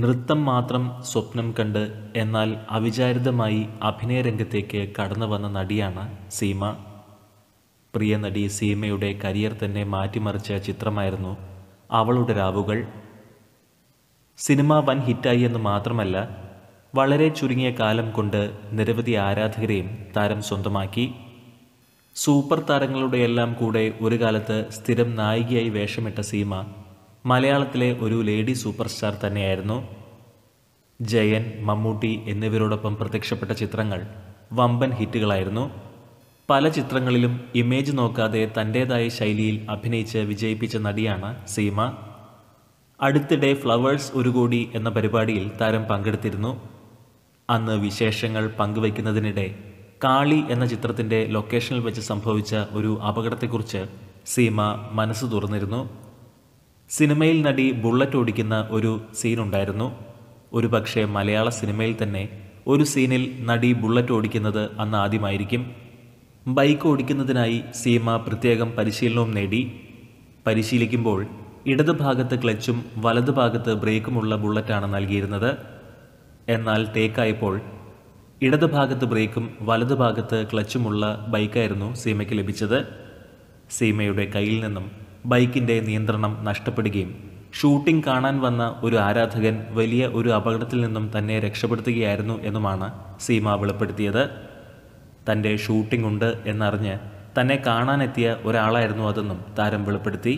നൃത്തം മാത്രം സ്വപ്നം കണ്ട് എന്നാൽ അവിചാരിതമായി അഭിനയരംഗത്തേക്ക് കടന്നു വന്ന നടിയാണ് സീമ പ്രിയ നടി സീമയുടെ കരിയർ തന്നെ മാറ്റിമറിച്ച ചിത്രമായിരുന്നു അവളുടെ രാവുകൾ സിനിമ വൻ ഹിറ്റായി എന്ന് മാത്രമല്ല വളരെ ചുരുങ്ങിയ കാലം കൊണ്ട് നിരവധി ആരാധകരെയും താരം സ്വന്തമാക്കി സൂപ്പർ താരങ്ങളുടെയെല്ലാം കൂടെ ഒരു കാലത്ത് സ്ഥിരം നായികയായി വേഷമിട്ട സീമ മലയാളത്തിലെ ഒരു ലേഡി സൂപ്പർ സ്റ്റാർ തന്നെയായിരുന്നു ജയൻ മമ്മൂട്ടി എന്നിവരോടൊപ്പം പ്രത്യക്ഷപ്പെട്ട ചിത്രങ്ങൾ വമ്പൻ ഹിറ്റുകളായിരുന്നു പല ചിത്രങ്ങളിലും ഇമേജ് നോക്കാതെ തൻ്റേതായ ശൈലിയിൽ അഭിനയിച്ച് വിജയിപ്പിച്ച നടിയാണ് സീമ അടുത്തിടെ ഫ്ലവേഴ്സ് ഒരു കോടി എന്ന പരിപാടിയിൽ താരം പങ്കെടുത്തിരുന്നു അന്ന് വിശേഷങ്ങൾ പങ്കുവയ്ക്കുന്നതിനിടെ കാളി എന്ന ചിത്രത്തിൻ്റെ ലൊക്കേഷനിൽ വെച്ച് സംഭവിച്ച ഒരു അപകടത്തെക്കുറിച്ച് സീമ മനസ്സ് തുറന്നിരുന്നു സിനിമയിൽ നടി ബുള്ളറ്റ് ഓടിക്കുന്ന ഒരു സീനുണ്ടായിരുന്നു ഒരു പക്ഷേ മലയാള സിനിമയിൽ തന്നെ ഒരു സീനിൽ നടി ബുള്ളറ്റ് ഓടിക്കുന്നത് അന്ന് ആദ്യമായിരിക്കും ബൈക്ക് ഓടിക്കുന്നതിനായി സീമ പ്രത്യേകം പരിശീലനവും നേടി പരിശീലിക്കുമ്പോൾ ഇടത് ഭാഗത്ത് ക്ലച്ചും വലത് ഭാഗത്ത് ബ്രേക്കുമുള്ള ബുള്ളറ്റാണ് നൽകിയിരുന്നത് എന്നാൽ തേക്കായപ്പോൾ ഇടത് ഭാഗത്ത് ബ്രേക്കും വലത് ഭാഗത്ത് ക്ലച്ചുമുള്ള ബൈക്കായിരുന്നു സീമയ്ക്ക് ലഭിച്ചത് സീമയുടെ കയ്യിൽ നിന്നും ബൈക്കിൻ്റെ നിയന്ത്രണം നഷ്ടപ്പെടുകയും ഷൂട്ടിംഗ് കാണാൻ വന്ന ഒരു ആരാധകൻ വലിയ ഒരു അപകടത്തിൽ നിന്നും തന്നെ രക്ഷപ്പെടുത്തുകയായിരുന്നു എന്നുമാണ് സീമ വെളിപ്പെടുത്തിയത് തൻ്റെ ഷൂട്ടിംഗ് ഉണ്ട് എന്നറിഞ്ഞ് തന്നെ കാണാനെത്തിയ ഒരാളായിരുന്നു അതെന്നും താരം വെളിപ്പെടുത്തി